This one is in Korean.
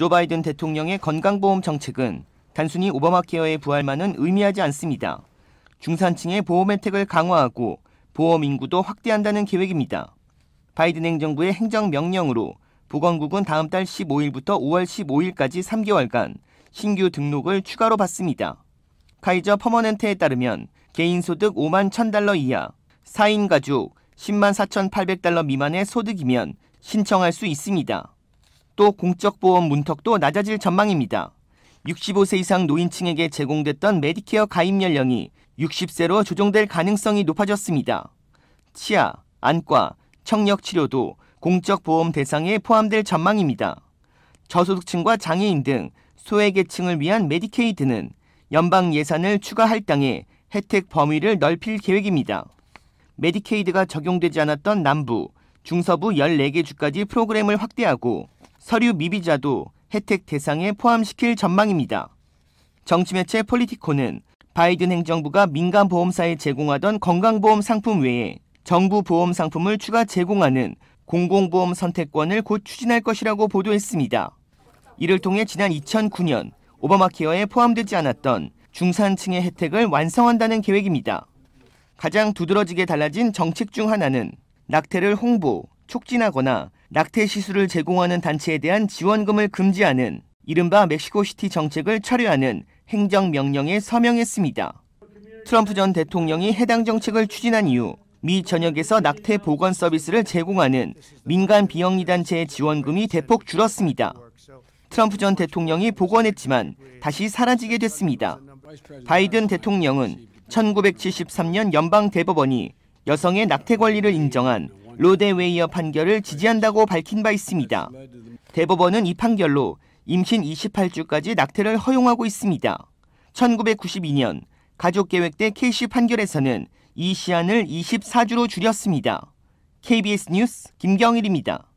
조 바이든 대통령의 건강보험 정책은 단순히 오바마 케어의 부활만은 의미하지 않습니다. 중산층의 보험 혜택을 강화하고 보험 인구도 확대한다는 계획입니다. 바이든 행정부의 행정 명령으로 보건국은 다음 달 15일부터 5월 15일까지 3개월간 신규 등록을 추가로 받습니다. 카이저 퍼머넨트에 따르면 개인 소득 5만 1000달러 이하, 4인 가족 10만 4800달러 미만의 소득이면 신청할 수 있습니다. 또 공적보험 문턱도 낮아질 전망입니다. 65세 이상 노인층에게 제공됐던 메디케어 가입 연령이 60세로 조정될 가능성이 높아졌습니다. 치아, 안과, 청력 치료도 공적 보험 대상에 포함될 전망입니다. 저소득층과 장애인 등 소외계층을 위한 메디케이드는 연방 예산을 추가 할당해 혜택 범위를 넓힐 계획입니다. 메디케이드가 적용되지 않았던 남부, 중서부 14개 주까지 프로그램을 확대하고 서류 미비자도 혜택 대상에 포함시킬 전망입니다. 정치매체 폴리티코는 바이든 행정부가 민간 보험사에 제공하던 건강보험 상품 외에 정부 보험 상품을 추가 제공하는 공공보험 선택권을 곧 추진할 것이라고 보도했습니다. 이를 통해 지난 2009년 오바마 케어에 포함되지 않았던 중산층의 혜택을 완성한다는 계획입니다. 가장 두드러지게 달라진 정책 중 하나는 낙태를 홍보, 촉진하거나 낙태 시술을 제공하는 단체에 대한 지원금을 금지하는 이른바 멕시코시티 정책을 철회하는 행정명령에 서명했습니다. 트럼프 전 대통령이 해당 정책을 추진한 이후 미 전역에서 낙태 보건 서비스를 제공하는 민간 비영리 단체의 지원금이 대폭 줄었습니다. 트럼프 전 대통령이 복원했지만 다시 사라지게 됐습니다. 바이든 대통령은 1973년 연방 대법원이 여성의 낙태 권리를 인정한 로데웨이어 판결을 지지한다고 밝힌 바 있습니다. 대법원은 이 판결로 임신 28주까지 낙태를 허용하고 있습니다. 1992년 가족계획 대 K씨 판결에서는 이 시한을 24주로 줄였습니다. KBS 뉴스 김경일입니다.